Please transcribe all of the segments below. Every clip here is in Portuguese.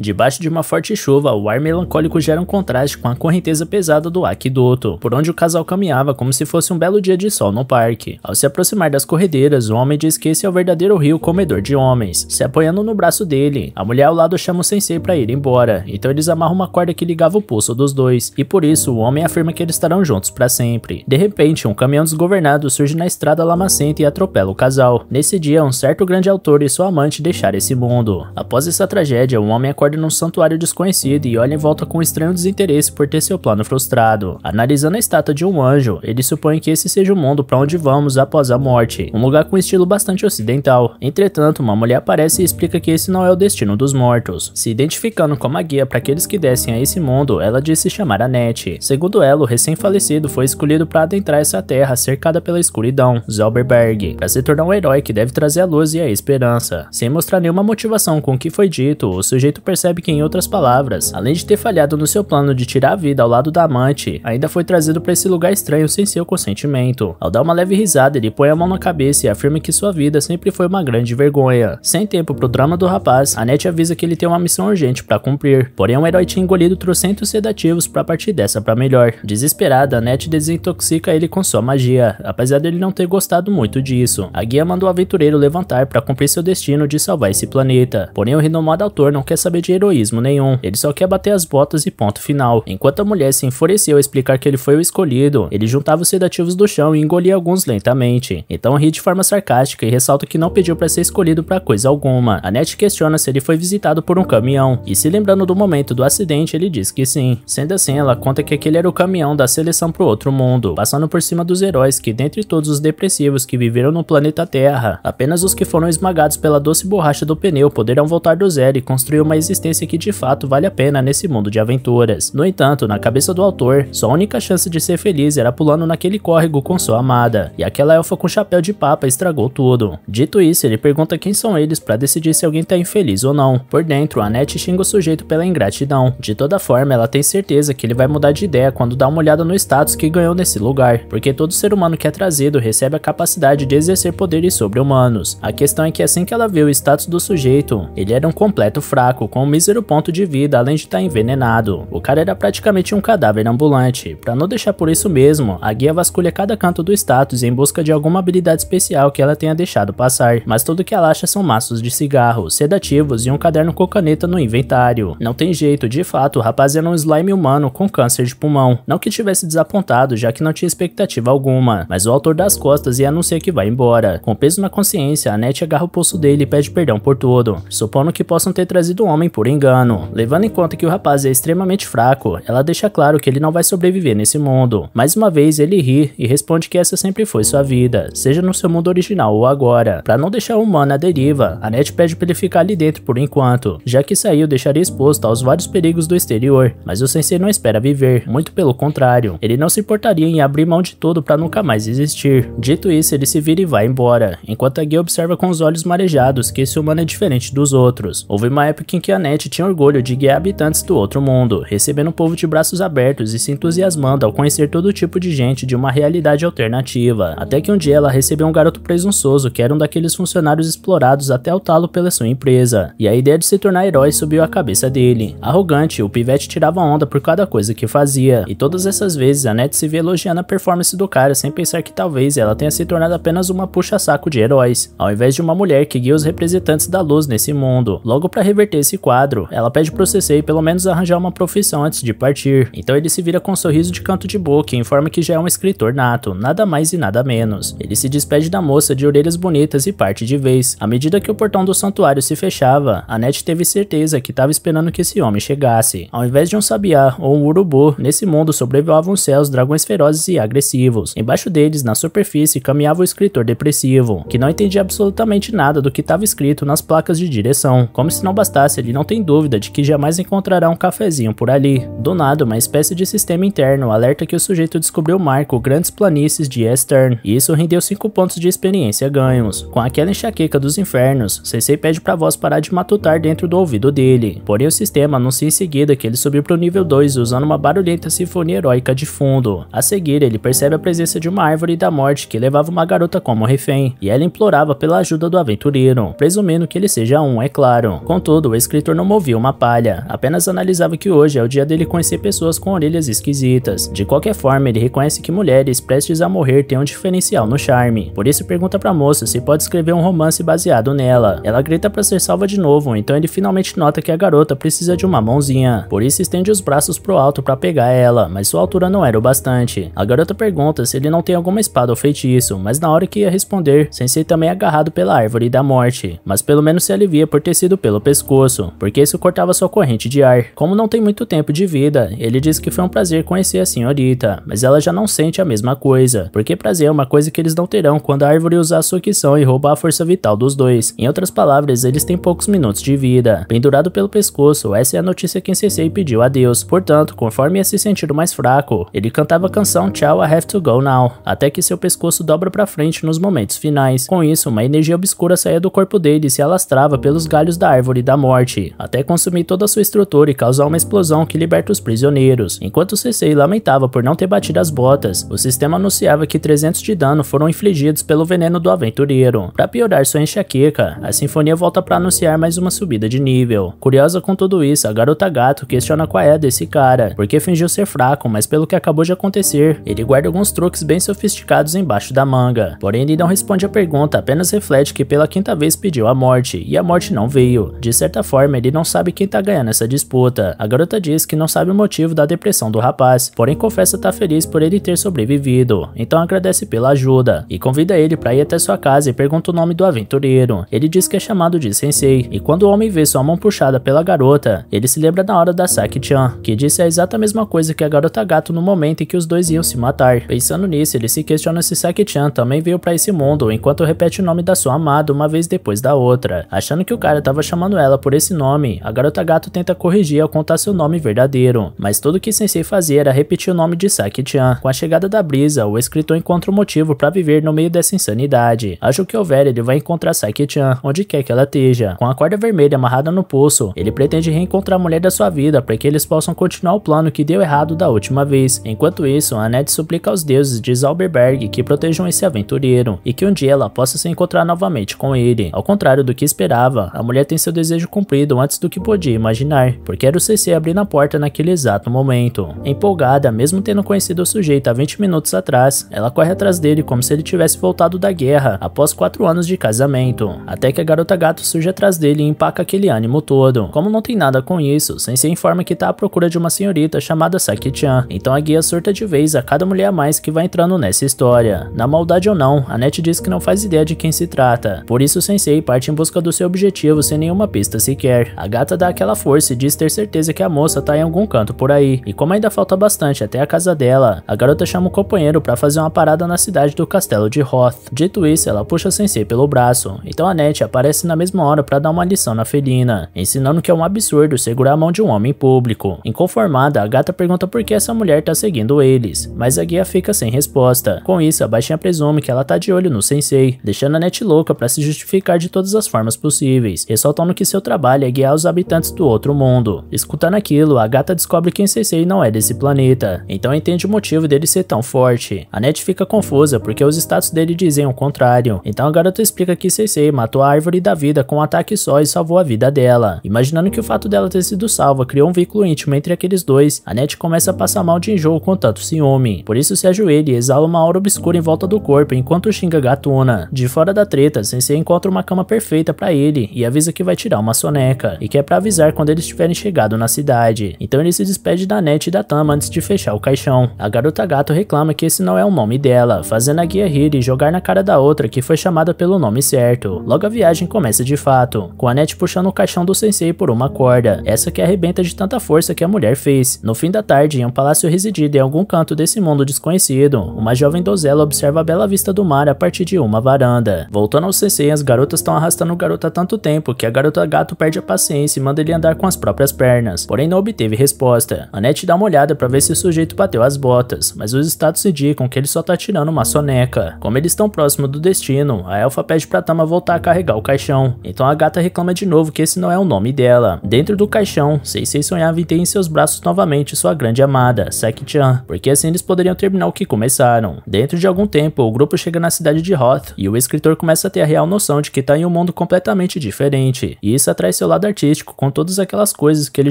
Debaixo de uma forte chuva, o ar melancólico gera um contraste com a correnteza pesada do aqueduto, por onde o casal caminhava como se fosse um belo dia de sol no parque. Ao se aproximar das corredeiras, o homem diz que esse é o verdadeiro rio comedor de homens, se apoiando no braço dele. A mulher ao lado chama o sensei para ir embora, então eles amarram uma corda que ligava o pulso dos dois, e por isso o homem afirma que eles estarão juntos para sempre. De repente, um caminhão desgovernado surge na estrada lamacenta e atropela o casal. Nesse dia, um certo grande autor e sua amante deixaram esse mundo. Após essa tragédia, o homem acorda acorda num santuário desconhecido e olha em volta com estranho desinteresse por ter seu plano frustrado. Analisando a estátua de um anjo, ele supõe que esse seja o mundo para onde vamos após a morte, um lugar com estilo bastante ocidental. Entretanto, uma mulher aparece e explica que esse não é o destino dos mortos. Se identificando como a guia para aqueles que descem a esse mundo, ela diz se chamar Annette. Segundo ela, o recém-falecido foi escolhido para adentrar essa terra cercada pela escuridão, Zelberberg, para se tornar um herói que deve trazer a luz e a esperança. Sem mostrar nenhuma motivação com o que foi dito, o sujeito percebe percebe que, em outras palavras, além de ter falhado no seu plano de tirar a vida ao lado da amante, ainda foi trazido para esse lugar estranho sem seu consentimento. Ao dar uma leve risada, ele põe a mão na cabeça e afirma que sua vida sempre foi uma grande vergonha. Sem tempo para o drama do rapaz, Annette avisa que ele tem uma missão urgente para cumprir, porém um herói tinha engolido trocentos sedativos para partir dessa para melhor. Desesperada, Annette desintoxica ele com sua magia, apesar dele não ter gostado muito disso. A guia manda o aventureiro levantar para cumprir seu destino de salvar esse planeta, porém o renomado autor não quer saber nada de heroísmo nenhum. Ele só quer bater as botas e ponto final. Enquanto a mulher se enfureceu a explicar que ele foi o escolhido, ele juntava os sedativos do chão e engolia alguns lentamente. Então ri de forma sarcástica e ressalta que não pediu para ser escolhido para coisa alguma. Annette questiona se ele foi visitado por um caminhão, e se lembrando do momento do acidente, ele diz que sim. Sendo assim, ela conta que aquele era o caminhão da seleção pro outro mundo, passando por cima dos heróis que, dentre todos os depressivos que viveram no planeta Terra, apenas os que foram esmagados pela doce borracha do pneu poderão voltar do zero e construir uma persistência que de fato vale a pena nesse mundo de aventuras. No entanto, na cabeça do autor, sua única chance de ser feliz era pulando naquele córrego com sua amada, e aquela elfa com chapéu de papa estragou tudo. Dito isso, ele pergunta quem são eles para decidir se alguém tá infeliz ou não. Por dentro, Annette xinga o sujeito pela ingratidão. De toda forma, ela tem certeza que ele vai mudar de ideia quando dá uma olhada no status que ganhou nesse lugar, porque todo ser humano que é trazido recebe a capacidade de exercer poderes sobre humanos. A questão é que assim que ela vê o status do sujeito, ele era um completo fraco, com com um mísero ponto de vida, além de estar tá envenenado. O cara era praticamente um cadáver ambulante. Para não deixar por isso mesmo, a guia vasculha cada canto do status em busca de alguma habilidade especial que ela tenha deixado passar, mas tudo que ela acha são maços de cigarro, sedativos e um caderno com caneta no inventário. Não tem jeito, de fato, o rapaz era um slime humano com câncer de pulmão. Não que tivesse desapontado, já que não tinha expectativa alguma, mas o autor das costas e anuncia que vai embora. Com peso na consciência, a Net agarra o pulso dele e pede perdão por tudo, supondo que possam ter trazido um homem por engano. Levando em conta que o rapaz é extremamente fraco, ela deixa claro que ele não vai sobreviver nesse mundo. Mais uma vez, ele ri e responde que essa sempre foi sua vida, seja no seu mundo original ou agora. Para não deixar o humano à deriva, a Net pede para ele ficar ali dentro por enquanto, já que saiu deixaria exposto aos vários perigos do exterior, mas o sensei não espera viver, muito pelo contrário, ele não se importaria em abrir mão de tudo para nunca mais existir. Dito isso, ele se vira e vai embora, enquanto a Gui observa com os olhos marejados que esse humano é diferente dos outros. Houve uma época em que a Net tinha orgulho de guiar habitantes do outro mundo, recebendo o povo de braços abertos e se entusiasmando ao conhecer todo tipo de gente de uma realidade alternativa. Até que um dia ela recebeu um garoto presunçoso que era um daqueles funcionários explorados até o talo pela sua empresa, e a ideia de se tornar herói subiu à cabeça dele. Arrogante, o pivete tirava onda por cada coisa que fazia, e todas essas vezes a Net se vê elogiando a performance do cara sem pensar que talvez ela tenha se tornado apenas uma puxa-saco de heróis, ao invés de uma mulher que guia os representantes da luz nesse mundo. Logo para reverter esse quadro, quadro, ela pede pro Sensei pelo menos arranjar uma profissão antes de partir. Então ele se vira com um sorriso de canto de boca e informa que já é um escritor nato, nada mais e nada menos. Ele se despede da moça de orelhas bonitas e parte de vez. À medida que o portão do santuário se fechava, Annette teve certeza que estava esperando que esse homem chegasse. Ao invés de um sabiá ou um urubu, nesse mundo sobrevoavam os céus dragões ferozes e agressivos. Embaixo deles, na superfície, caminhava o escritor depressivo, que não entendia absolutamente nada do que estava escrito nas placas de direção. Como se não bastasse, ele não não tem dúvida de que jamais encontrará um cafezinho por ali. Do nada, uma espécie de sistema interno alerta que o sujeito descobriu Marco grandes planícies de Eastern, e isso rendeu 5 pontos de experiência ganhos. Com aquela enxaqueca dos infernos, Sensei pede pra voz parar de matutar dentro do ouvido dele. Porém, o sistema anuncia em seguida que ele subiu pro nível 2 usando uma barulhenta sinfonia heróica de fundo. A seguir, ele percebe a presença de uma árvore da morte que levava uma garota como refém, e ela implorava pela ajuda do aventureiro, presumindo que ele seja um, é claro. Contudo, o escritor não movia uma palha, apenas analisava que hoje é o dia dele conhecer pessoas com orelhas esquisitas. De qualquer forma, ele reconhece que mulheres prestes a morrer têm um diferencial no charme. Por isso pergunta pra moça se pode escrever um romance baseado nela. Ela grita pra ser salva de novo, então ele finalmente nota que a garota precisa de uma mãozinha. Por isso estende os braços pro alto pra pegar ela, mas sua altura não era o bastante. A garota pergunta se ele não tem alguma espada ou feitiço, mas na hora que ia responder, Sensei também é agarrado pela árvore da morte, mas pelo menos se alivia por ter sido pelo pescoço porque isso cortava sua corrente de ar. Como não tem muito tempo de vida, ele diz que foi um prazer conhecer a senhorita, mas ela já não sente a mesma coisa, porque prazer é uma coisa que eles não terão quando a árvore usar sua questão e roubar a força vital dos dois. Em outras palavras, eles têm poucos minutos de vida. Pendurado pelo pescoço, essa é a notícia que Sensei pediu a Deus. Portanto, conforme ia se sentindo mais fraco, ele cantava a canção Tchau, I Have to Go Now, até que seu pescoço dobra para frente nos momentos finais. Com isso, uma energia obscura saía do corpo dele e se alastrava pelos galhos da árvore da morte até consumir toda a sua estrutura e causar uma explosão que liberta os prisioneiros. Enquanto Cersei lamentava por não ter batido as botas, o sistema anunciava que 300 de dano foram infligidos pelo veneno do aventureiro. Para piorar sua enxaqueca, a sinfonia volta para anunciar mais uma subida de nível. Curiosa com tudo isso, a garota gato questiona qual é desse cara, porque fingiu ser fraco, mas pelo que acabou de acontecer, ele guarda alguns truques bem sofisticados embaixo da manga. Porém, ele não responde a pergunta, apenas reflete que pela quinta vez pediu a morte, e a morte não veio. De certa forma, Stormer não sabe quem tá ganhando essa disputa. A garota diz que não sabe o motivo da depressão do rapaz, porém confessa estar tá feliz por ele ter sobrevivido, então agradece pela ajuda, e convida ele para ir até sua casa e pergunta o nome do aventureiro. Ele diz que é chamado de Sensei, e quando o homem vê sua mão puxada pela garota, ele se lembra da hora da Saki-chan, que disse a é exata mesma coisa que a garota gato no momento em que os dois iam se matar. Pensando nisso, ele se questiona se Saki-chan também veio para esse mundo, enquanto repete o nome da sua amada uma vez depois da outra, achando que o cara tava chamando ela por esse nome nome. A garota gato tenta corrigir ao contar seu nome verdadeiro, mas tudo que Sensei fazia era repetir o nome de Saki-chan. Com a chegada da brisa, o escritor encontra um motivo para viver no meio dessa insanidade. Acho que houver, ele vai encontrar Saki-chan, onde quer que ela esteja. Com a corda vermelha amarrada no pulso, ele pretende reencontrar a mulher da sua vida para que eles possam continuar o plano que deu errado da última vez. Enquanto isso, Annette suplica aos deuses de Zauberberg que protejam esse aventureiro e que um dia ela possa se encontrar novamente com ele. Ao contrário do que esperava, a mulher tem seu desejo cumprido antes do que podia imaginar, porque era o CC abrindo a porta naquele exato momento. Empolgada, mesmo tendo conhecido o sujeito há 20 minutos atrás, ela corre atrás dele como se ele tivesse voltado da guerra após 4 anos de casamento, até que a garota gato surge atrás dele e empaca aquele ânimo todo. Como não tem nada com isso, Sensei informa que está à procura de uma senhorita chamada Saki-chan, então a guia surta de vez a cada mulher a mais que vai entrando nessa história. Na maldade ou não, a Net diz que não faz ideia de quem se trata, por isso Sensei parte em busca do seu objetivo sem nenhuma pista sequer mulher. A gata dá aquela força e diz ter certeza que a moça tá em algum canto por aí. E como ainda falta bastante até a casa dela, a garota chama o companheiro para fazer uma parada na cidade do castelo de Hoth. Dito isso, ela puxa Sensei pelo braço. Então a Nete aparece na mesma hora para dar uma lição na felina, ensinando que é um absurdo segurar a mão de um homem público. Inconformada, a gata pergunta por que essa mulher tá seguindo eles, mas a guia fica sem resposta. Com isso, a baixinha presume que ela tá de olho no Sensei, deixando a Nete louca para se justificar de todas as formas possíveis, ressaltando que seu trabalho é entregue aos habitantes do outro mundo. Escutando aquilo, a gata descobre que Sensei não é desse planeta, então entende o motivo dele ser tão forte. A Net fica confusa porque os status dele dizem o contrário, então a garota explica que Sensei matou a árvore da vida com um ataque só e salvou a vida dela. Imaginando que o fato dela ter sido salva criou um vínculo íntimo entre aqueles dois, a Net começa a passar mal de enjoo com tanto ciúme. Por isso se ajoelha e exala uma aura obscura em volta do corpo enquanto xinga Gatuna. De fora da treta, Sensei encontra uma cama perfeita para ele e avisa que vai tirar uma soneca e que é para avisar quando eles tiverem chegado na cidade. Então ele se despede da Net e da Tama antes de fechar o caixão. A garota gato reclama que esse não é o nome dela, fazendo a guia rir e jogar na cara da outra que foi chamada pelo nome certo. Logo a viagem começa de fato, com a Net puxando o caixão do sensei por uma corda, essa que arrebenta de tanta força que a mulher fez. No fim da tarde, em um palácio residido em algum canto desse mundo desconhecido, uma jovem donzela observa a bela vista do mar a partir de uma varanda. Voltando ao sensei, as garotas estão arrastando o garoto há tanto tempo que a garota gato perde a paciência e manda ele andar com as próprias pernas, porém não obteve resposta. Annette dá uma olhada para ver se o sujeito bateu as botas, mas os status indicam que ele só tá tirando uma soneca. Como eles estão próximo do destino, a elfa pede pra Tama voltar a carregar o caixão, então a gata reclama de novo que esse não é o nome dela. Dentro do caixão, Seisei sonhava em ter em seus braços novamente sua grande amada, Seki-chan, porque assim eles poderiam terminar o que começaram. Dentro de algum tempo, o grupo chega na cidade de Hoth, e o escritor começa a ter a real noção de que tá em um mundo completamente diferente, e isso atrai seu lado artístico com todas aquelas coisas que ele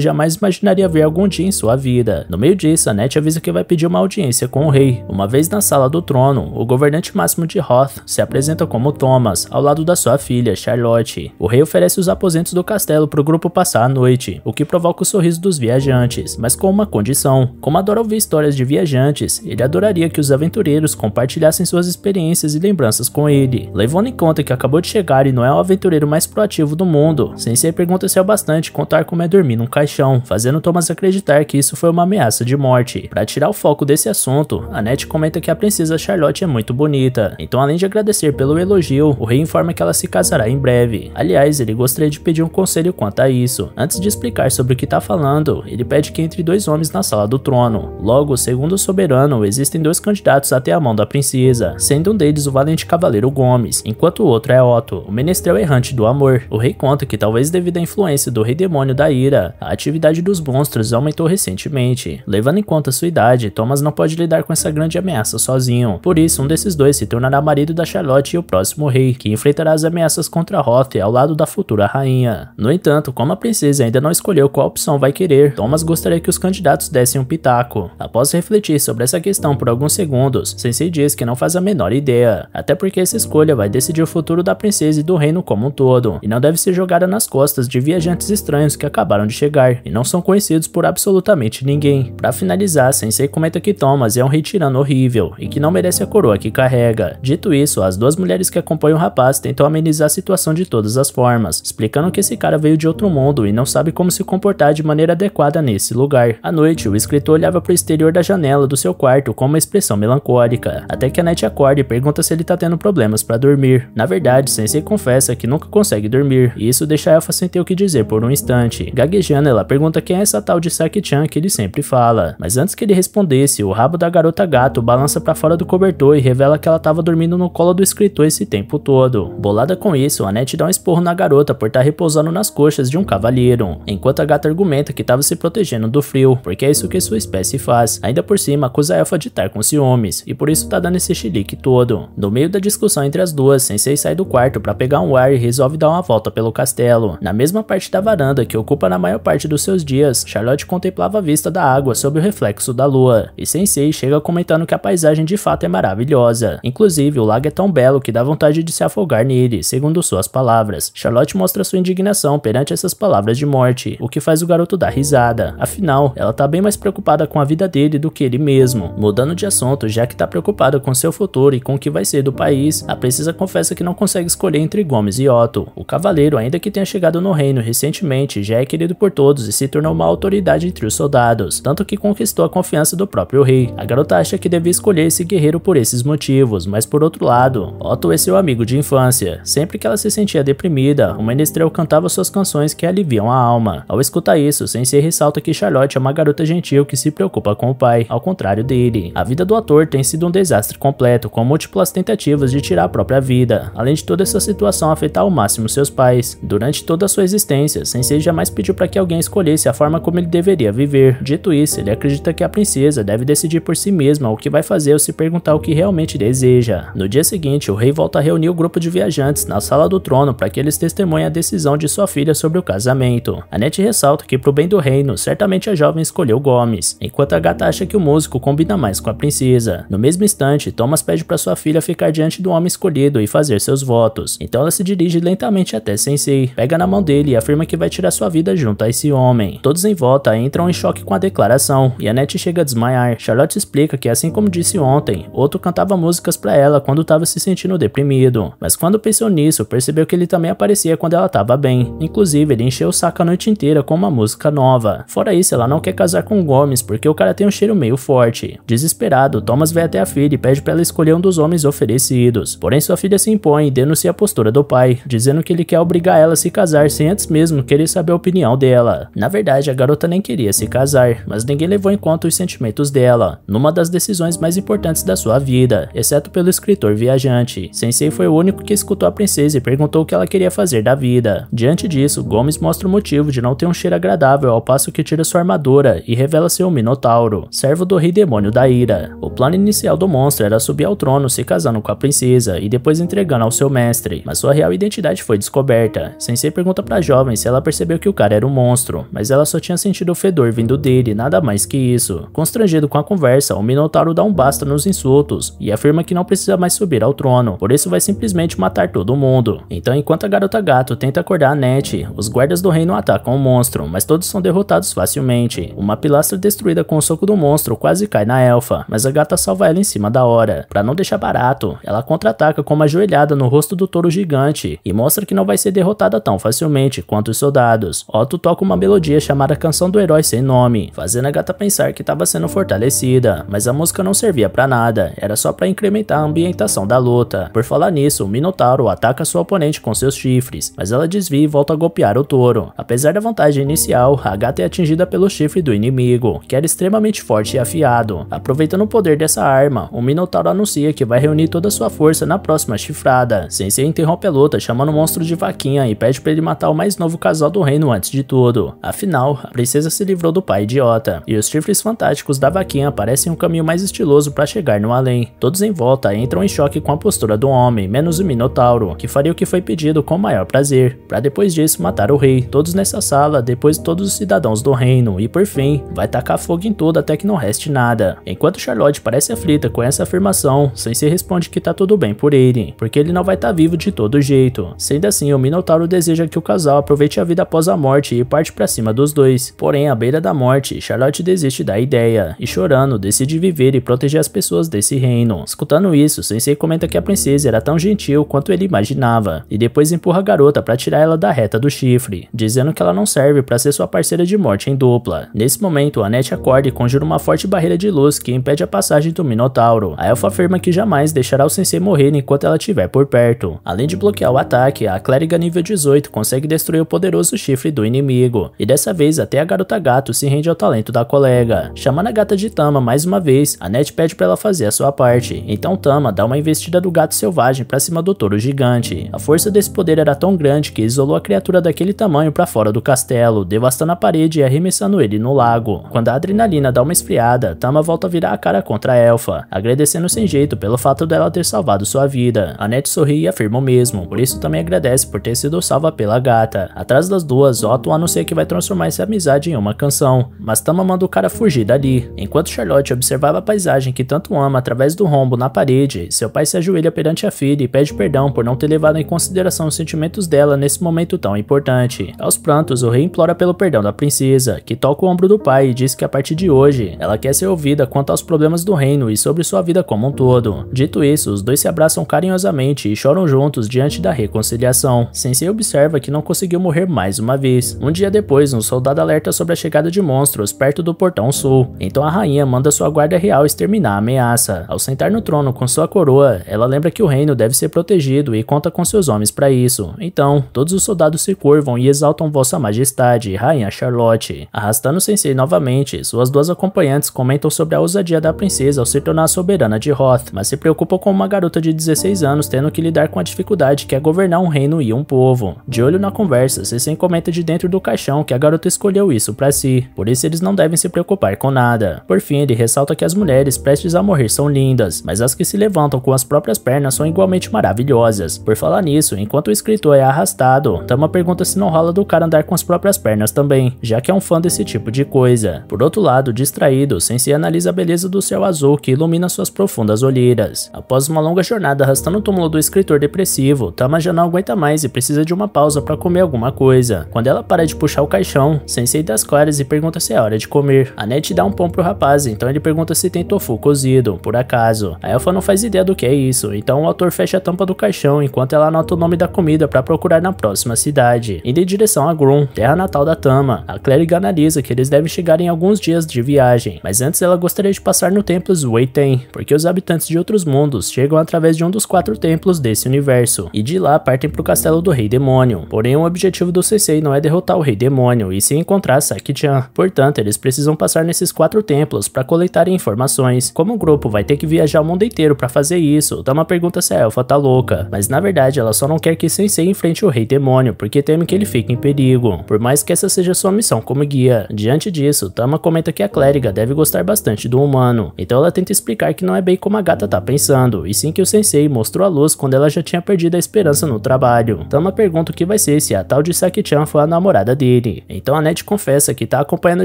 jamais imaginaria ver algum dia em sua vida. No meio disso, Annette avisa que vai pedir uma audiência com o rei. Uma vez na sala do trono, o governante máximo de Hoth se apresenta como Thomas, ao lado da sua filha, Charlotte. O rei oferece os aposentos do castelo para o grupo passar a noite, o que provoca o sorriso dos viajantes, mas com uma condição. Como adora ouvir histórias de viajantes, ele adoraria que os aventureiros compartilhassem suas experiências e lembranças com ele. Levando em conta que acabou de chegar e não é o aventureiro mais proativo do mundo, sem ser perguntado aconteceu bastante contar como é dormir num caixão, fazendo Thomas acreditar que isso foi uma ameaça de morte. Para tirar o foco desse assunto, Annette comenta que a princesa Charlotte é muito bonita, então além de agradecer pelo elogio, o rei informa que ela se casará em breve. Aliás, ele gostaria de pedir um conselho quanto a isso. Antes de explicar sobre o que está falando, ele pede que entre dois homens na sala do trono. Logo, segundo o soberano, existem dois candidatos até a mão da princesa, sendo um deles o valente cavaleiro Gomes, enquanto o outro é Otto, o menestrel errante do amor. O rei conta que talvez devido da influência do Rei Demônio da Ira. A atividade dos monstros aumentou recentemente. Levando em conta sua idade, Thomas não pode lidar com essa grande ameaça sozinho. Por isso, um desses dois se tornará marido da Charlotte e o próximo rei, que enfrentará as ameaças contra Hoth ao lado da futura rainha. No entanto, como a princesa ainda não escolheu qual opção vai querer, Thomas gostaria que os candidatos dessem um pitaco. Após refletir sobre essa questão por alguns segundos, Sensei diz que não faz a menor ideia, até porque essa escolha vai decidir o futuro da princesa e do reino como um todo, e não deve ser jogada nas costas de viajantes estranhos que acabaram de chegar e não são conhecidos por absolutamente ninguém. Para finalizar, Sensei comenta que Thomas é um rei tirano horrível e que não merece a coroa que carrega. Dito isso, as duas mulheres que acompanham o rapaz tentam amenizar a situação de todas as formas, explicando que esse cara veio de outro mundo e não sabe como se comportar de maneira adequada nesse lugar. À noite, o escritor olhava para o exterior da janela do seu quarto com uma expressão melancólica, até que a Net acorda e pergunta se ele está tendo problemas para dormir. Na verdade, Sensei confessa que nunca consegue dormir, e isso deixa a Elfa sem ter ter o que dizer por um instante. Gaguejando, ela pergunta quem é essa tal de Saki-chan que ele sempre fala. Mas antes que ele respondesse, o rabo da garota gato balança para fora do cobertor e revela que ela estava dormindo no colo do escritor esse tempo todo. Bolada com isso, Annette dá um esporro na garota por estar tá repousando nas coxas de um cavalheiro, enquanto a gata argumenta que estava se protegendo do frio, porque é isso que sua espécie faz. Ainda por cima, acusa a elfa de estar com ciúmes, e por isso tá dando esse chilique todo. No meio da discussão entre as duas, Sensei sai do quarto para pegar um ar e resolve dar uma volta pelo castelo. Na mesma mesma parte da varanda que ocupa na maior parte dos seus dias, Charlotte contemplava a vista da água sob o reflexo da lua, e Sensei chega comentando que a paisagem de fato é maravilhosa. Inclusive, o lago é tão belo que dá vontade de se afogar nele, segundo suas palavras. Charlotte mostra sua indignação perante essas palavras de morte, o que faz o garoto dar risada. Afinal, ela tá bem mais preocupada com a vida dele do que ele mesmo. Mudando de assunto, já que tá preocupada com seu futuro e com o que vai ser do país, a princesa confessa que não consegue escolher entre Gomes e Otto. O cavaleiro, ainda que tenha chegado no reino recentemente, já é querido por todos e se tornou uma autoridade entre os soldados, tanto que conquistou a confiança do próprio rei. A garota acha que devia escolher esse guerreiro por esses motivos, mas por outro lado, Otto é seu amigo de infância. Sempre que ela se sentia deprimida, o menestrel cantava suas canções que aliviam a alma. Ao escutar isso, Sensei ressalta que Charlotte é uma garota gentil que se preocupa com o pai, ao contrário dele. A vida do ator tem sido um desastre completo, com múltiplas tentativas de tirar a própria vida, além de toda essa situação afetar ao máximo seus pais. Durante toda a sua existência. Sensei jamais pediu para que alguém escolhesse a forma como ele deveria viver. Dito isso, ele acredita que a princesa deve decidir por si mesma o que vai fazer ou se perguntar o que realmente deseja. No dia seguinte, o rei volta a reunir o grupo de viajantes na sala do trono para que eles testemunhem a decisão de sua filha sobre o casamento. Anete ressalta que, para o bem do reino, certamente a jovem escolheu Gomes, enquanto a gata acha que o músico combina mais com a princesa. No mesmo instante, Thomas pede para sua filha ficar diante do homem escolhido e fazer seus votos. Então ela se dirige lentamente até Sensei, pega na mão dele e afirma que vai tirar sua vida junto a esse homem. Todos em volta entram em choque com a declaração e Annette chega a desmaiar. Charlotte explica que, assim como disse ontem, Otto cantava músicas para ela quando estava se sentindo deprimido, mas quando pensou nisso, percebeu que ele também aparecia quando ela estava bem. Inclusive, ele encheu o saco a noite inteira com uma música nova. Fora isso, ela não quer casar com Gomes porque o cara tem um cheiro meio forte. Desesperado, Thomas vai até a filha e pede para ela escolher um dos homens oferecidos. Porém, sua filha se impõe e denuncia a postura do pai, dizendo que ele quer obrigar ela a se casar sem assim antes mesmo querer saber a opinião dela. Na verdade, a garota nem queria se casar, mas ninguém levou em conta os sentimentos dela, numa das decisões mais importantes da sua vida, exceto pelo escritor viajante. Sensei foi o único que escutou a princesa e perguntou o que ela queria fazer da vida. Diante disso, Gomes mostra o motivo de não ter um cheiro agradável ao passo que tira sua armadura e revela ser um minotauro, servo do rei demônio da ira. O plano inicial do monstro era subir ao trono se casando com a princesa e depois entregando ao seu mestre, mas sua real identidade foi descoberta. Sensei pergunta para se ela percebeu que o cara era um monstro, mas ela só tinha sentido o fedor vindo dele, nada mais que isso. Constrangido com a conversa, o Minotauro dá um basta nos insultos e afirma que não precisa mais subir ao trono, por isso vai simplesmente matar todo mundo. Então, enquanto a garota gato tenta acordar a Net, os guardas do reino atacam o monstro, mas todos são derrotados facilmente. Uma pilastra destruída com o soco do monstro quase cai na elfa, mas a gata salva ela em cima da hora. Para não deixar barato, ela contra-ataca com uma joelhada no rosto do touro gigante e mostra que não vai ser derrotada tão facilmente Quanto contra os soldados. Otto toca uma melodia chamada Canção do Herói Sem Nome, fazendo a gata pensar que estava sendo fortalecida, mas a música não servia para nada, era só para incrementar a ambientação da luta. Por falar nisso, o Minotauro ataca sua oponente com seus chifres, mas ela desvia e volta a golpear o touro. Apesar da vantagem inicial, a gata é atingida pelo chifre do inimigo, que era extremamente forte e afiado. Aproveitando o poder dessa arma, o Minotauro anuncia que vai reunir toda sua força na próxima chifrada. Sensei interrompe a luta, chamando o monstro de vaquinha e pede para ele matar o mais novo casal do reino antes de tudo. Afinal, a princesa se livrou do pai idiota, e os chifres fantásticos da vaquinha parecem um caminho mais estiloso para chegar no além. Todos em volta entram em choque com a postura do homem, menos o Minotauro, que faria o que foi pedido com o maior prazer, para depois disso matar o rei, todos nessa sala, depois todos os cidadãos do reino, e por fim, vai tacar fogo em tudo até que não reste nada. Enquanto Charlotte parece aflita com essa afirmação, Sensei responde que tá tudo bem por ele, porque ele não vai estar tá vivo de todo jeito. Sendo assim, o Minotauro deseja que o casal casal aproveite a vida após a morte e parte para cima dos dois. Porém, à beira da morte, Charlotte desiste da ideia e, chorando, decide viver e proteger as pessoas desse reino. Escutando isso, Sensei comenta que a princesa era tão gentil quanto ele imaginava e depois empurra a garota para tirar ela da reta do chifre, dizendo que ela não serve para ser sua parceira de morte em dupla. Nesse momento, Annette acorda e conjura uma forte barreira de luz que impede a passagem do Minotauro. A elfa afirma que jamais deixará o Sensei morrer enquanto ela estiver por perto. Além de bloquear o ataque, a clériga nível 18 consegue destruir o poderoso chifre do inimigo, e dessa vez até a garota gato se rende ao talento da colega. Chamando a gata de Tama mais uma vez, a Net pede para ela fazer a sua parte, então Tama dá uma investida do gato selvagem para cima do touro gigante. A força desse poder era tão grande que isolou a criatura daquele tamanho para fora do castelo, devastando a parede e arremessando ele no lago. Quando a adrenalina dá uma esfriada, Tama volta a virar a cara contra a elfa, agradecendo sem jeito pelo fato dela ter salvado sua vida. A Net sorri e afirma o mesmo, por isso também agradece por ter sido salva pela gata data. Atrás das duas, Otto anuncia que vai transformar essa amizade em uma canção, mas Tama manda o cara fugir dali. Enquanto Charlotte observava a paisagem que tanto ama através do rombo na parede, seu pai se ajoelha perante a filha e pede perdão por não ter levado em consideração os sentimentos dela nesse momento tão importante. Aos prantos, o rei implora pelo perdão da princesa, que toca o ombro do pai e diz que a partir de hoje, ela quer ser ouvida quanto aos problemas do reino e sobre sua vida como um todo. Dito isso, os dois se abraçam carinhosamente e choram juntos diante da reconciliação. Sensei observa que não não conseguiu morrer mais uma vez. Um dia depois, um soldado alerta sobre a chegada de monstros perto do portão sul, então a rainha manda sua guarda real exterminar a ameaça. Ao sentar no trono com sua coroa, ela lembra que o reino deve ser protegido e conta com seus homens para isso. Então, todos os soldados se curvam e exaltam Vossa Majestade, Rainha Charlotte. Arrastando Sensei novamente, suas duas acompanhantes comentam sobre a ousadia da princesa ao se tornar soberana de Hoth, mas se preocupam com uma garota de 16 anos tendo que lidar com a dificuldade que é governar um reino e um povo. De olho na na conversa, Sessen comenta de dentro do caixão que a garota escolheu isso para si, por isso eles não devem se preocupar com nada. Por fim, ele ressalta que as mulheres prestes a morrer são lindas, mas as que se levantam com as próprias pernas são igualmente maravilhosas. Por falar nisso, enquanto o escritor é arrastado, Tama pergunta se não rola do cara andar com as próprias pernas também, já que é um fã desse tipo de coisa. Por outro lado, distraído, Sensei analisa a beleza do céu azul que ilumina suas profundas olheiras. Após uma longa jornada arrastando o túmulo do escritor depressivo, Tama já não aguenta mais e precisa de uma pausa para comer alguma coisa. Quando ela para de puxar o caixão, Sensei das claras e pergunta se é hora de comer. A Net dá um pão pro rapaz, então ele pergunta se tem tofu cozido, por acaso. A elfa não faz ideia do que é isso, então o autor fecha a tampa do caixão enquanto ela anota o nome da comida para procurar na próxima cidade. Indo em direção a Grum, terra natal da Tama, a clériga analisa que eles devem chegar em alguns dias de viagem, mas antes ela gostaria de passar no templo Zueiten, porque os habitantes de outros mundos chegam através de um dos quatro templos desse universo, e de lá partem pro castelo do Rei Demônio. Porém, também o objetivo do Sensei não é derrotar o Rei Demônio, e sim encontrar Saki-chan. Portanto, eles precisam passar nesses quatro templos para coletarem informações. Como o grupo vai ter que viajar o mundo inteiro para fazer isso, dá uma pergunta se a Elfa tá louca. Mas na verdade, ela só não quer que Sensei enfrente o Rei Demônio, porque teme que ele fique em perigo, por mais que essa seja sua missão como guia. Diante disso, Tama comenta que a clériga deve gostar bastante do humano, então ela tenta explicar que não é bem como a gata tá pensando, e sim que o Sensei mostrou a luz quando ela já tinha perdido a esperança no trabalho. Tama pergunta o que vai ser se a tal de Saki-chan foi a namorada dele. Então a Net confessa que tá acompanhando a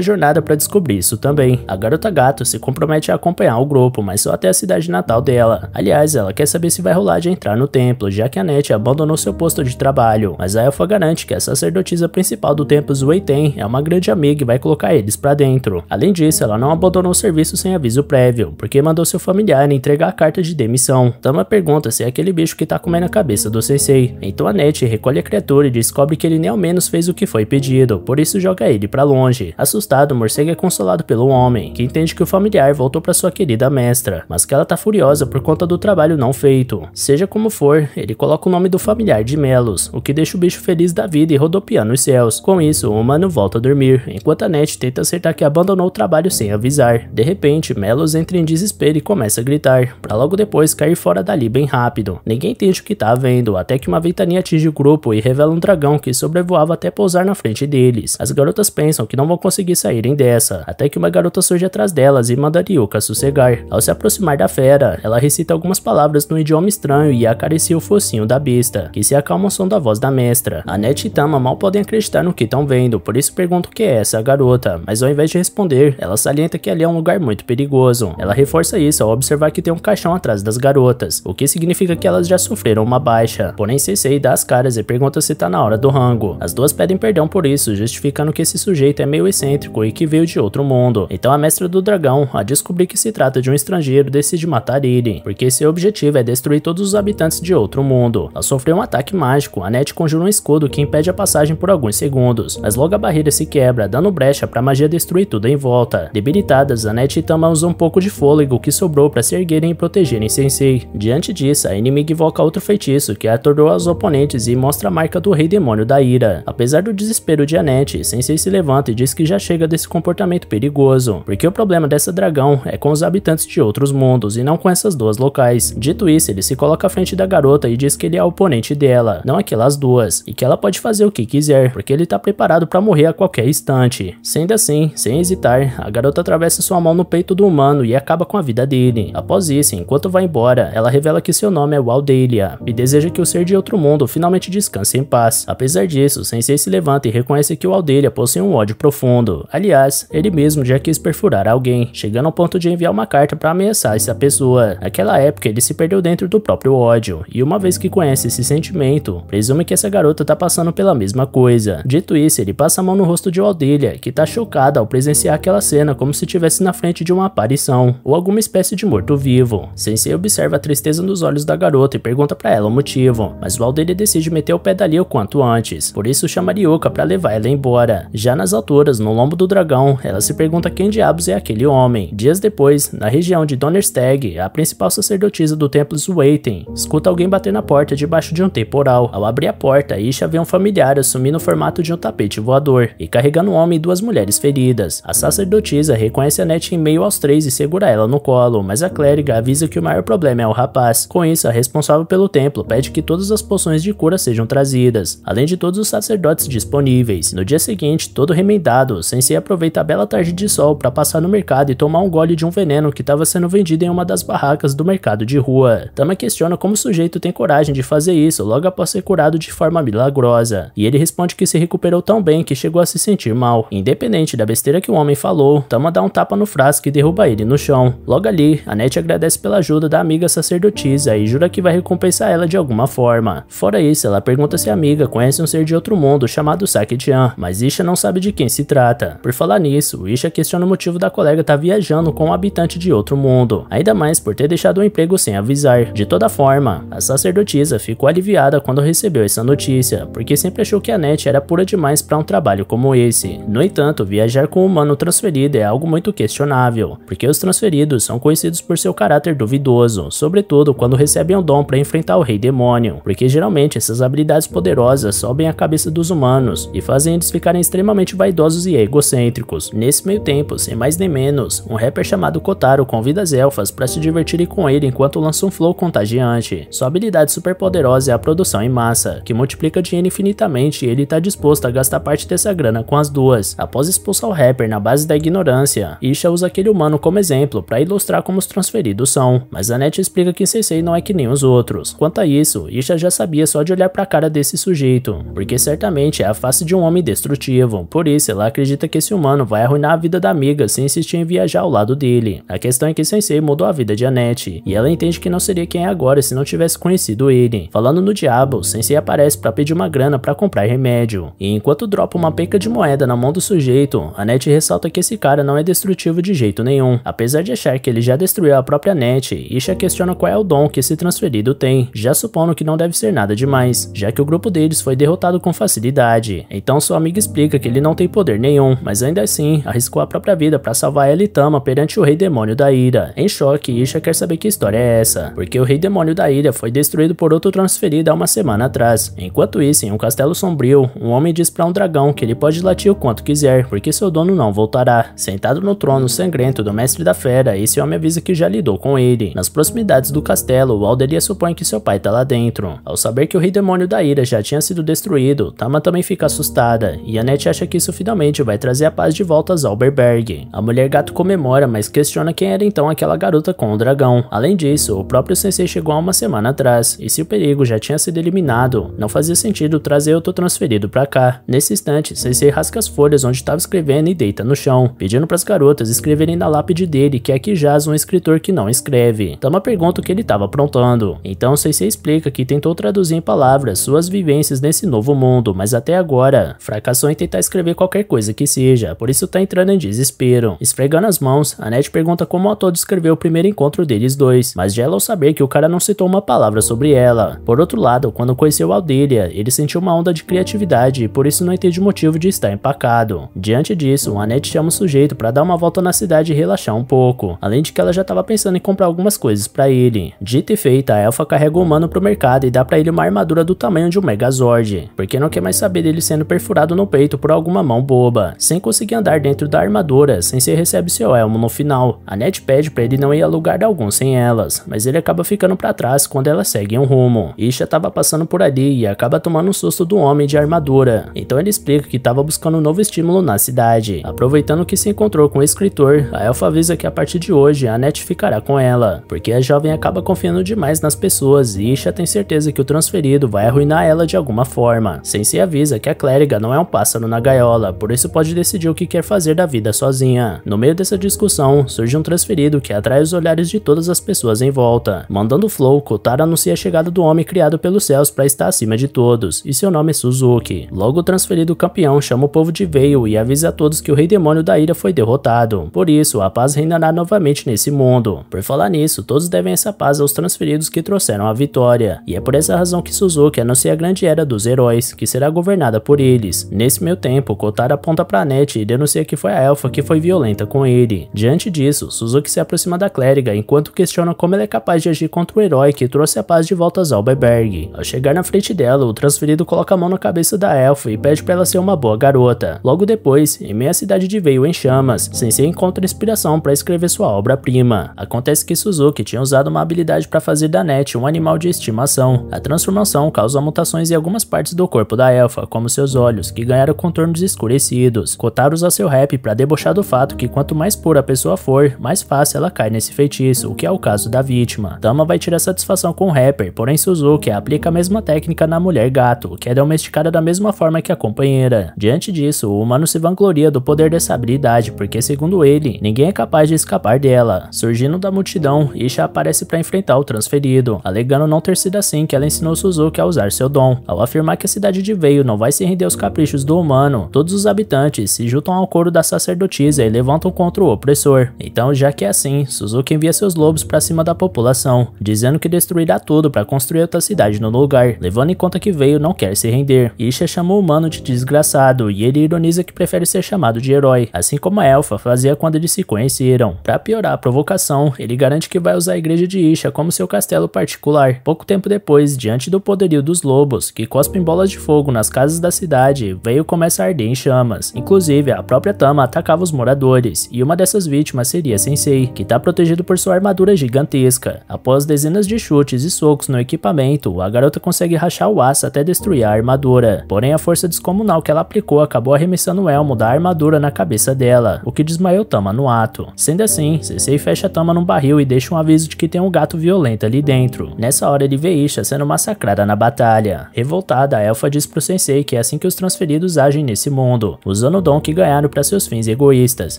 jornada para descobrir isso também. A garota gato se compromete a acompanhar o grupo, mas só até a cidade natal dela. Aliás, ela quer saber se vai rolar de entrar no templo, já que a Net abandonou seu posto de trabalho. Mas a elfa garante que a sacerdotisa principal do templo Ten é uma grande amiga e vai colocar eles para dentro. Além disso, ela não abandonou o serviço sem aviso prévio, porque mandou seu familiar entregar a carta de demissão. Tama então pergunta se é aquele bicho que tá comendo a cabeça do sensei. Então a Net recolhe a criatura e diz descobre que ele nem ao menos fez o que foi pedido, por isso joga ele para longe. Assustado, Morcego é consolado pelo homem, que entende que o familiar voltou para sua querida mestra, mas que ela tá furiosa por conta do trabalho não feito. Seja como for, ele coloca o nome do familiar de Melos, o que deixa o bicho feliz da vida e rodopiando os céus. Com isso, o humano volta a dormir, enquanto a Net tenta acertar que abandonou o trabalho sem avisar. De repente, Melos entra em desespero e começa a gritar, para logo depois cair fora dali bem rápido. Ninguém entende o que tá vendo, até que uma ventania atinge o grupo e revela um dragão dragão que sobrevoava até pousar na frente deles. As garotas pensam que não vão conseguir saírem dessa, até que uma garota surge atrás delas e manda Ryuka sossegar. Ao se aproximar da fera, ela recita algumas palavras no idioma estranho e acaricia o focinho da besta, que se acalma ao som da voz da mestra. Anete e Tama mal podem acreditar no que estão vendo, por isso perguntam o que é essa garota, mas ao invés de responder, ela salienta que ali é um lugar muito perigoso. Ela reforça isso ao observar que tem um caixão atrás das garotas, o que significa que elas já sofreram uma baixa. Porém, Sensei dá as caras e pergunta se tá na hora hora do rango. As duas pedem perdão por isso, justificando que esse sujeito é meio excêntrico e que veio de outro mundo. Então a mestra do dragão, a descobrir que se trata de um estrangeiro, decide matar Irene, porque seu objetivo é destruir todos os habitantes de outro mundo. Ao sofrer um ataque mágico, a Net conjura um escudo que impede a passagem por alguns segundos, mas logo a barreira se quebra, dando brecha para a magia destruir tudo em volta. Debilitadas, a Net e Tama usam um pouco de fôlego que sobrou para se erguerem e protegerem Sensei. Diante disso, a inimiga invoca outro feitiço que atordoa os oponentes e mostra a marca do rei demônio da ira. Apesar do desespero de Anete, Sensei se levanta e diz que já chega desse comportamento perigoso, porque o problema dessa dragão é com os habitantes de outros mundos e não com essas duas locais. Dito isso, ele se coloca à frente da garota e diz que ele é oponente dela, não aquelas duas, e que ela pode fazer o que quiser, porque ele está preparado para morrer a qualquer instante. Sendo assim, sem hesitar, a garota atravessa sua mão no peito do humano e acaba com a vida dele. Após isso, enquanto vai embora, ela revela que seu nome é Waldelia e deseja que o ser de outro mundo finalmente descanse em paz apesar disso, Sensei se levanta e reconhece que o Aldeia possui um ódio profundo. Aliás, ele mesmo já quis perfurar alguém, chegando ao ponto de enviar uma carta para ameaçar essa pessoa. Naquela época, ele se perdeu dentro do próprio ódio, e uma vez que conhece esse sentimento, presume que essa garota tá passando pela mesma coisa. Dito isso, ele passa a mão no rosto de Aldeia, que tá chocada ao presenciar aquela cena como se estivesse na frente de uma aparição, ou alguma espécie de morto-vivo. Sensei observa a tristeza nos olhos da garota e pergunta para ela o motivo, mas o Aldeia decide meter o pé dali quanto quanto antes, por isso chama Ryuka para levar ela embora. Já nas alturas, no lombo do dragão, ela se pergunta quem diabos é aquele homem. Dias depois, na região de Donnersteg, a principal sacerdotisa do templo Zweiten, escuta alguém bater na porta debaixo de um temporal. Ao abrir a porta, Isha vê um familiar assumindo o formato de um tapete voador e carregando um homem e duas mulheres feridas. A sacerdotisa reconhece a Net em meio aos três e segura ela no colo, mas a clériga avisa que o maior problema é o rapaz. Com isso, a responsável pelo templo pede que todas as poções de cura sejam trazidas além de todos os sacerdotes disponíveis. No dia seguinte, todo remendado, Sensei aproveita a bela tarde de sol para passar no mercado e tomar um gole de um veneno que estava sendo vendido em uma das barracas do mercado de rua. Tama questiona como o sujeito tem coragem de fazer isso logo após ser curado de forma milagrosa, e ele responde que se recuperou tão bem que chegou a se sentir mal. Independente da besteira que o homem falou, Tama dá um tapa no frasco e derruba ele no chão. Logo ali, Anete agradece pela ajuda da amiga sacerdotisa e jura que vai recompensar ela de alguma forma. Fora isso, ela pergunta se a amiga Saga conhece um ser de outro mundo chamado Sakichan, mas Isha não sabe de quem se trata. Por falar nisso, Isha questiona o motivo da colega estar tá viajando com um habitante de outro mundo, ainda mais por ter deixado o um emprego sem avisar. De toda forma, a sacerdotisa ficou aliviada quando recebeu essa notícia, porque sempre achou que a net era pura demais para um trabalho como esse. No entanto, viajar com um humano transferido é algo muito questionável, porque os transferidos são conhecidos por seu caráter duvidoso, sobretudo quando recebem um dom para enfrentar o rei demônio, porque geralmente essas habilidades poderosas poderosas sobem a cabeça dos humanos e fazem eles ficarem extremamente vaidosos e egocêntricos. Nesse meio tempo, sem mais nem menos, um rapper chamado Kotaro convida as elfas para se divertirem com ele enquanto lança um flow contagiante. Sua habilidade super poderosa é a produção em massa, que multiplica dinheiro infinitamente e ele está disposto a gastar parte dessa grana com as duas. Após expulsar o rapper na base da ignorância, Isha usa aquele humano como exemplo para ilustrar como os transferidos são, mas a Net explica que Sensei não é que nem os outros. Quanto a isso, Isha já sabia só de olhar para a cara desse sujeito jeito, porque certamente é a face de um homem destrutivo, por isso ela acredita que esse humano vai arruinar a vida da amiga se insistir em viajar ao lado dele. A questão é que Sensei mudou a vida de Annette, e ela entende que não seria quem é agora se não tivesse conhecido ele. Falando no diabo, Sensei aparece para pedir uma grana para comprar remédio, e enquanto dropa uma peca de moeda na mão do sujeito, Annette ressalta que esse cara não é destrutivo de jeito nenhum, apesar de achar que ele já destruiu a própria Annette, Isha questiona qual é o dom que esse transferido tem, já supondo que não deve ser nada demais, já que o grupo deles foi derrotado com facilidade. Então sua amiga explica que ele não tem poder nenhum, mas ainda assim arriscou a própria vida para salvar ela e Tama perante o Rei Demônio da Ira. Em choque, Isha quer saber que história é essa, porque o Rei Demônio da Ira foi destruído por outro transferido há uma semana atrás. Enquanto isso, em um castelo sombrio, um homem diz para um dragão que ele pode latir o quanto quiser, porque seu dono não voltará. Sentado no trono sangrento do Mestre da Fera, esse homem avisa que já lidou com ele. Nas proximidades do castelo, Alderia supõe que seu pai está lá dentro. Ao saber que o Rei Demônio da Ira já tinha sido destruído, Tama tá? também fica assustada, e Annette acha que isso finalmente vai trazer a paz de volta a Zauberberg. A mulher gato comemora, mas questiona quem era então aquela garota com o dragão. Além disso, o próprio sensei chegou há uma semana atrás, e se o perigo já tinha sido eliminado, não fazia sentido trazer outro transferido pra cá. Nesse instante, sensei rasca as folhas onde estava escrevendo e deita no chão, pedindo para as garotas escreverem na lápide dele que aqui jaz um escritor que não escreve. Tama pergunta o que ele estava aprontando. Então sensei explica que tentou traduzir em palavras suas vivências nesse novo mundo, mas até agora fracassou em tentar escrever qualquer coisa que seja, por isso tá entrando em desespero. Esfregando as mãos, Annette pergunta como o autor descreveu o primeiro encontro deles dois, mas é gela ao saber que o cara não citou uma palavra sobre ela. Por outro lado, quando conheceu Aldélia, ele sentiu uma onda de criatividade e por isso não entende o motivo de estar empacado. Diante disso, Annette chama o sujeito para dar uma volta na cidade e relaxar um pouco, além de que ela já estava pensando em comprar algumas coisas para ele. Dita e feita, a elfa carrega o humano pro mercado e dá para ele uma armadura do tamanho de um megazord Megazord, porque não quer mais saber dele sendo perfurado no peito por alguma mão boba, sem conseguir andar dentro da armadura, sem se receber seu elmo no final. A Net pede pra ele não ir a lugar algum sem elas, mas ele acaba ficando para trás quando elas seguem um rumo. Isha tava passando por ali e acaba tomando um susto do homem de armadura, então ele explica que tava buscando um novo estímulo na cidade. Aproveitando que se encontrou com o escritor, a Elfa avisa que a partir de hoje a Net ficará com ela, porque a jovem acaba confiando demais nas pessoas e Isha tem certeza que o transferido vai arruinar ela de algum alguma forma. Sensei avisa que a clériga não é um pássaro na gaiola, por isso pode decidir o que quer fazer da vida sozinha. No meio dessa discussão, surge um transferido que atrai os olhares de todas as pessoas em volta. Mandando Flow, Kotaro anuncia a chegada do homem criado pelos céus para estar acima de todos, e seu nome é Suzuki. Logo o transferido campeão chama o povo de Veio e avisa a todos que o rei demônio da ira foi derrotado. Por isso, a paz reinará novamente nesse mundo. Por falar nisso, todos devem essa paz aos transferidos que trouxeram a vitória. E é por essa razão que Suzuki anuncia a grande era era dos Heróis, que será governada por eles. Nesse meio tempo, Kotara aponta pra Net e denuncia que foi a elfa que foi violenta com ele. Diante disso, Suzuki se aproxima da clériga enquanto questiona como ela é capaz de agir contra o herói que trouxe a paz de volta a Zalberberg. Ao chegar na frente dela, o transferido coloca a mão na cabeça da elfa e pede pra ela ser uma boa garota. Logo depois, em meia cidade de Veio em chamas, Sensei encontra inspiração para escrever sua obra-prima. Acontece que Suzuki tinha usado uma habilidade para fazer da Net um animal de estimação. A transformação causa mutações e alguns algumas partes do corpo da elfa, como seus olhos, que ganharam contornos escurecidos. Kotaro usa seu rap para debochar do fato que quanto mais pura a pessoa for, mais fácil ela cai nesse feitiço, o que é o caso da vítima. Tama vai tirar satisfação com o rapper, porém Suzuki aplica a mesma técnica na mulher gato, que é domesticada da mesma forma que a companheira. Diante disso, o humano se vangloria do poder dessa habilidade, porque segundo ele, ninguém é capaz de escapar dela. Surgindo da multidão, Isha aparece para enfrentar o transferido, alegando não ter sido assim que ela ensinou Suzuki a usar seu dom ao afirmar que a cidade de Veio não vai se render aos caprichos do humano. Todos os habitantes se juntam ao coro da sacerdotisa e levantam contra o opressor. Então, já que é assim, Suzuki envia seus lobos para cima da população, dizendo que destruirá tudo para construir outra cidade no lugar, levando em conta que Veio não quer se render. Isha chamou o humano de desgraçado e ele ironiza que prefere ser chamado de herói, assim como a elfa fazia quando eles se conheceram. Para piorar a provocação, ele garante que vai usar a igreja de Isha como seu castelo particular. Pouco tempo depois, diante do poderio dos lobos, que Cospe cospem bolas de fogo nas casas da cidade, veio começar a arder em chamas. Inclusive, a própria Tama atacava os moradores, e uma dessas vítimas seria Sensei, que está protegido por sua armadura gigantesca. Após dezenas de chutes e socos no equipamento, a garota consegue rachar o aço até destruir a armadura. Porém, a força descomunal que ela aplicou acabou arremessando o elmo da armadura na cabeça dela, o que desmaiou Tama no ato. Sendo assim, Sensei fecha Tama num barril e deixa um aviso de que tem um gato violento ali dentro. Nessa hora ele vê Isha sendo massacrada na batalha. Revol revoltada, a elfa diz pro sensei que é assim que os transferidos agem nesse mundo, usando o dom que ganharam para seus fins egoístas.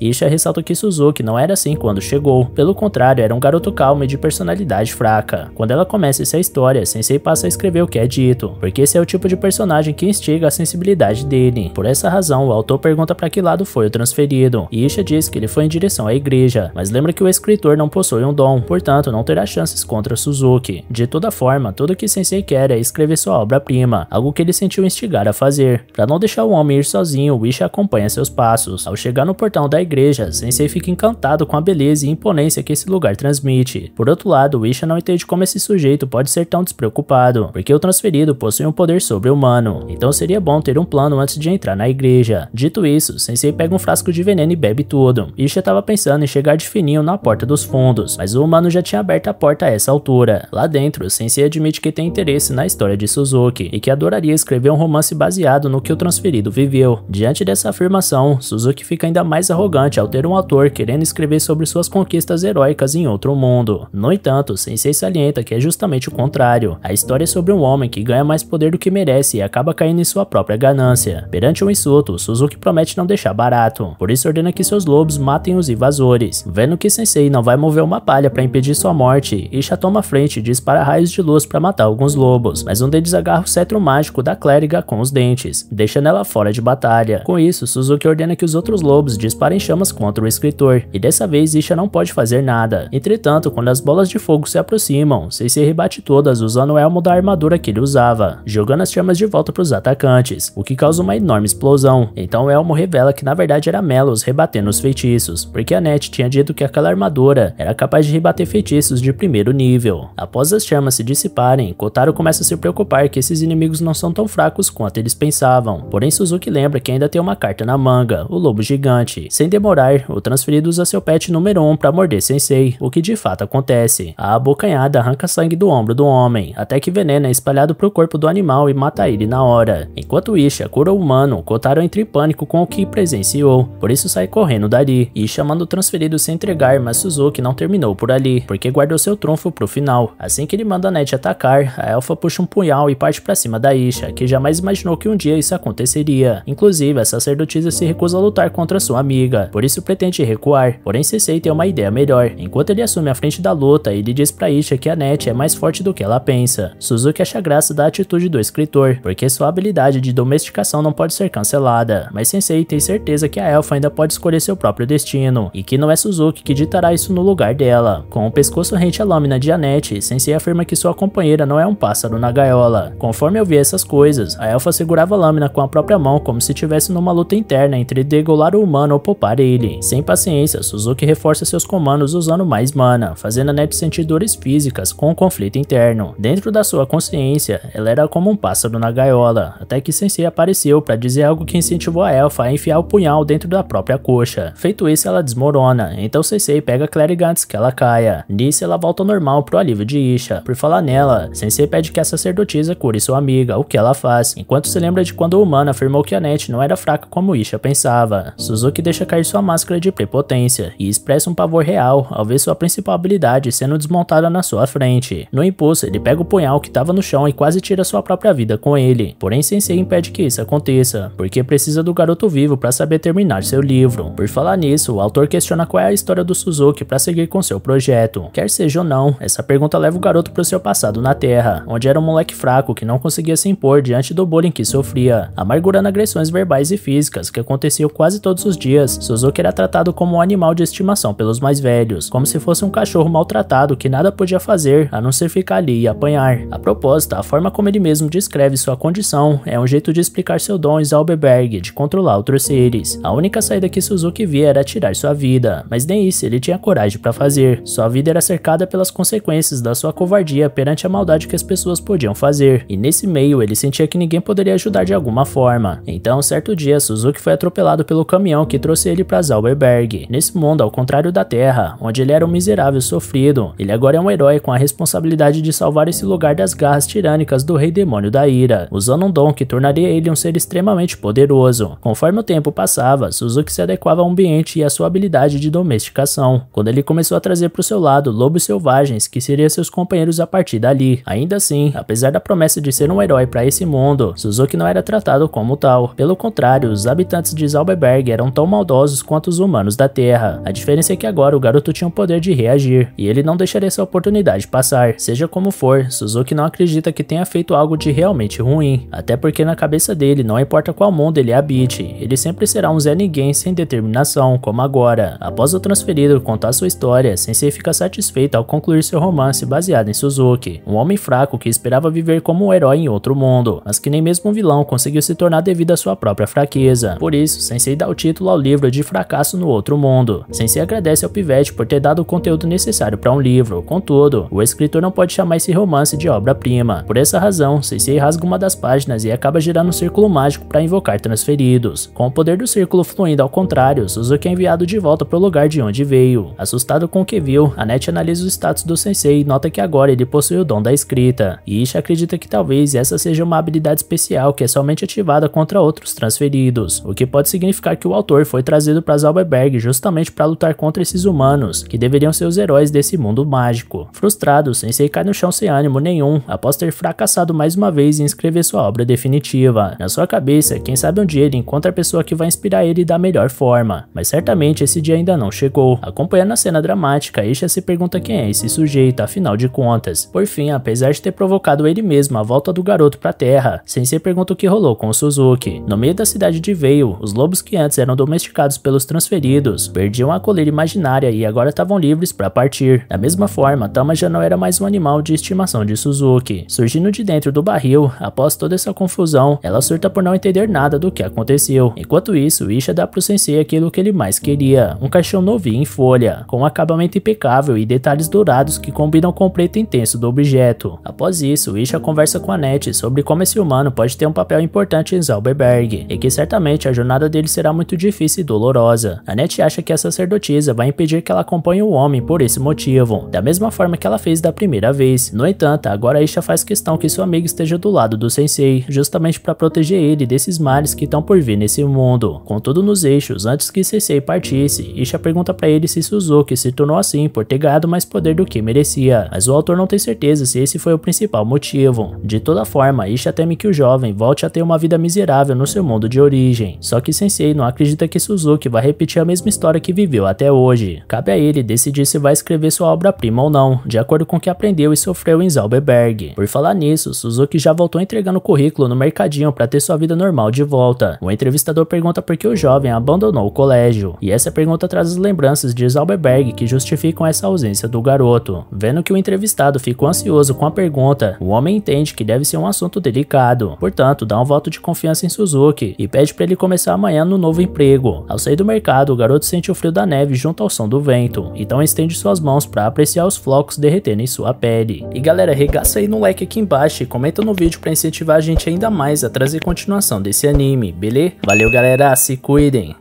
Isha ressalta que Suzuki não era assim quando chegou, pelo contrário, era um garoto calmo e de personalidade fraca. Quando ela começa essa história, sensei passa a escrever o que é dito, porque esse é o tipo de personagem que instiga a sensibilidade dele. Por essa razão, o autor pergunta para que lado foi o transferido, e Isha diz que ele foi em direção à igreja, mas lembra que o escritor não possui um dom, portanto não terá chances contra Suzuki. De toda forma, tudo que Sensei quer é escrever sua obra-prima, prima, algo que ele sentiu instigar a fazer. Para não deixar o homem ir sozinho, Wish acompanha seus passos. Ao chegar no portão da igreja, Sensei fica encantado com a beleza e imponência que esse lugar transmite. Por outro lado, Wisha não entende como esse sujeito pode ser tão despreocupado, porque o transferido possui um poder sobre-humano, então seria bom ter um plano antes de entrar na igreja. Dito isso, Sensei pega um frasco de veneno e bebe tudo. Wish estava pensando em chegar de fininho na porta dos fundos, mas o humano já tinha aberto a porta a essa altura. Lá dentro, Sensei admite que tem interesse na história de Suzuki, e que adoraria escrever um romance baseado no que o transferido viveu. Diante dessa afirmação, Suzuki fica ainda mais arrogante ao ter um autor querendo escrever sobre suas conquistas heróicas em outro mundo. No entanto, Sensei salienta que é justamente o contrário. A história é sobre um homem que ganha mais poder do que merece e acaba caindo em sua própria ganância. Perante um insulto, Suzuki promete não deixar barato, por isso ordena que seus lobos matem os invasores. Vendo que Sensei não vai mover uma palha para impedir sua morte, Isha toma frente e dispara raios de luz para matar alguns lobos, mas um deles agarra cetro mágico da clériga com os dentes, deixando ela fora de batalha. Com isso, Suzuki ordena que os outros lobos disparem chamas contra o escritor, e dessa vez Isha não pode fazer nada. Entretanto, quando as bolas de fogo se aproximam, Sensei rebate todas usando o elmo da armadura que ele usava, jogando as chamas de volta para os atacantes, o que causa uma enorme explosão. Então o elmo revela que na verdade era Melos rebatendo os feitiços, porque a Net tinha dito que aquela armadura era capaz de rebater feitiços de primeiro nível. Após as chamas se dissiparem, Kotaro começa a se preocupar que esses inimigos não são tão fracos quanto eles pensavam. Porém, Suzuki lembra que ainda tem uma carta na manga, o lobo gigante. Sem demorar, o transferido usa seu pet número 1 um para morder Sensei, o que de fato acontece. A abocanhada arranca sangue do ombro do homem, até que veneno é espalhado para o corpo do animal e mata ele na hora. Enquanto Isha cura o humano, Kotaro entra em pânico com o que presenciou, por isso sai correndo dali. Isha manda o transferido se entregar, mas Suzuki não terminou por ali, porque guardou seu trunfo pro final. Assim que ele manda a Net atacar, a elfa puxa um punhal e parte para cima da Isha, que jamais imaginou que um dia isso aconteceria. Inclusive, a sacerdotisa se recusa a lutar contra sua amiga, por isso pretende recuar. Porém, Sensei tem uma ideia melhor. Enquanto ele assume a frente da luta, ele diz pra Isha que a Net é mais forte do que ela pensa. Suzuki acha graça da atitude do escritor, porque sua habilidade de domesticação não pode ser cancelada, mas Sensei tem certeza que a elfa ainda pode escolher seu próprio destino, e que não é Suzuki que ditará isso no lugar dela. Com o pescoço rente à lâmina de Anete, Sensei afirma que sua companheira não é um pássaro na gaiola. Conforme Conforme eu via essas coisas, a elfa segurava a lâmina com a própria mão como se estivesse numa luta interna entre degolar o humano ou poupar ele. Sem paciência, Suzuki reforça seus comandos usando mais mana, fazendo a Net sentir dores físicas com o um conflito interno. Dentro da sua consciência, ela era como um pássaro na gaiola, até que Sensei apareceu para dizer algo que incentivou a elfa a enfiar o punhal dentro da própria coxa. Feito isso, ela desmorona, então Sensei pega a Cleric antes que ela caia. Nisso, ela volta ao normal pro alívio de Isha. Por falar nela, Sensei pede que a sacerdotisa cure sua sua amiga, o que ela faz, enquanto se lembra de quando o humano afirmou que a Net não era fraca como Isha pensava. Suzuki deixa cair sua máscara de prepotência e expressa um pavor real ao ver sua principal habilidade sendo desmontada na sua frente. No impulso, ele pega o punhal que estava no chão e quase tira sua própria vida com ele. Porém, Sensei impede que isso aconteça, porque precisa do garoto vivo para saber terminar seu livro. Por falar nisso, o autor questiona qual é a história do Suzuki para seguir com seu projeto. Quer seja ou não, essa pergunta leva o garoto para o seu passado na Terra, onde era um moleque fraco que não conseguia se impor diante do bullying que sofria, amargurando agressões verbais e físicas que aconteciam quase todos os dias. Suzuki era tratado como um animal de estimação pelos mais velhos, como se fosse um cachorro maltratado que nada podia fazer a não ser ficar ali e apanhar. A proposta, a forma como ele mesmo descreve sua condição, é um jeito de explicar seu dom a Alberberg de controlar outros seres. A única saída que Suzuki via era tirar sua vida, mas nem isso ele tinha coragem para fazer. Sua vida era cercada pelas consequências da sua covardia perante a maldade que as pessoas podiam fazer, e nesse nesse meio, ele sentia que ninguém poderia ajudar de alguma forma. Então, certo dia, Suzuki foi atropelado pelo caminhão que trouxe ele para Zauberberg. Nesse mundo, ao contrário da Terra, onde ele era um miserável sofrido, ele agora é um herói com a responsabilidade de salvar esse lugar das garras tirânicas do Rei Demônio da Ira, usando um dom que tornaria ele um ser extremamente poderoso. Conforme o tempo passava, Suzuki se adequava ao ambiente e à sua habilidade de domesticação, quando ele começou a trazer para o seu lado lobos selvagens que seriam seus companheiros a partir dali. Ainda assim, apesar da promessa de ser um herói para esse mundo, Suzuki não era tratado como tal. Pelo contrário, os habitantes de Zalberberg eram tão maldosos quanto os humanos da Terra. A diferença é que agora o garoto tinha o poder de reagir, e ele não deixaria essa oportunidade passar. Seja como for, Suzuki não acredita que tenha feito algo de realmente ruim, até porque na cabeça dele, não importa qual mundo ele habite, ele sempre será um Zé Ninguém sem determinação, como agora. Após o transferido contar sua história, Sensei fica satisfeito ao concluir seu romance baseado em Suzuki, um homem fraco que esperava viver como um herói herói em outro mundo, mas que nem mesmo um vilão conseguiu se tornar devido à sua própria fraqueza. Por isso, Sensei dá o título ao livro de Fracasso no Outro Mundo. Sensei agradece ao Pivete por ter dado o conteúdo necessário para um livro, contudo, o escritor não pode chamar esse romance de obra-prima. Por essa razão, Sensei rasga uma das páginas e acaba girando um círculo mágico para invocar transferidos. Com o poder do círculo fluindo ao contrário, Suzuki é enviado de volta para o lugar de onde veio. Assustado com o que viu, Anete analisa o status do Sensei e nota que agora ele possui o dom da escrita. E Isha acredita que talvez talvez essa seja uma habilidade especial que é somente ativada contra outros transferidos, o que pode significar que o autor foi trazido para Zauberberg justamente para lutar contra esses humanos, que deveriam ser os heróis desse mundo mágico. Frustrado, Sensei cai no chão sem ânimo nenhum, após ter fracassado mais uma vez em escrever sua obra definitiva. Na sua cabeça, quem sabe um dia ele encontra a pessoa que vai inspirar ele da melhor forma, mas certamente esse dia ainda não chegou. Acompanhando a cena dramática, Isha se pergunta quem é esse sujeito, afinal de contas. Por fim, apesar de ter provocado ele mesmo a volta volta do garoto para a Terra. Sensei pergunta o que rolou com o Suzuki. No meio da cidade de Veio, os lobos que antes eram domesticados pelos transferidos perdiam a coleira imaginária e agora estavam livres para partir. Da mesma forma, Tama já não era mais um animal de estimação de Suzuki. Surgindo de dentro do barril, após toda essa confusão, ela surta por não entender nada do que aconteceu. Enquanto isso, Isha dá pro sensei aquilo que ele mais queria, um caixão novinho em folha, com um acabamento impecável e detalhes dourados que combinam com o preto intenso do objeto. Após isso, Isha conversa com a Monetti sobre como esse humano pode ter um papel importante em Zauberberg, e que certamente a jornada dele será muito difícil e dolorosa. Nanette acha que a sacerdotisa vai impedir que ela acompanhe o homem por esse motivo, da mesma forma que ela fez da primeira vez. No entanto, agora Isha faz questão que sua amiga esteja do lado do sensei, justamente para proteger ele desses males que estão por vir nesse mundo. Contudo, nos eixos, antes que sensei partisse, Isha pergunta para ele se Suzuki se tornou assim por ter ganhado mais poder do que merecia, mas o autor não tem certeza se esse foi o principal motivo. De toda forma, é teme que o jovem volte a ter uma vida miserável no seu mundo de origem. Só que Sensei não acredita que Suzuki vai repetir a mesma história que viveu até hoje. Cabe a ele decidir se vai escrever sua obra-prima ou não, de acordo com o que aprendeu e sofreu em Zauberberg. Por falar nisso, Suzuki já voltou entregando o currículo no mercadinho para ter sua vida normal de volta. O entrevistador pergunta por que o jovem abandonou o colégio, e essa pergunta traz as lembranças de Zauberberg que justificam essa ausência do garoto. Vendo que o entrevistado ficou ansioso com a pergunta, o homem entende que deve deve ser um assunto delicado. Portanto, dá um voto de confiança em Suzuki e pede para ele começar amanhã no novo emprego. Ao sair do mercado, o garoto sente o frio da neve junto ao som do vento, então estende suas mãos para apreciar os flocos derretendo em sua pele. E galera, regaça aí no like aqui embaixo e comenta no vídeo para incentivar a gente ainda mais a trazer continuação desse anime, beleza? Valeu galera, se cuidem!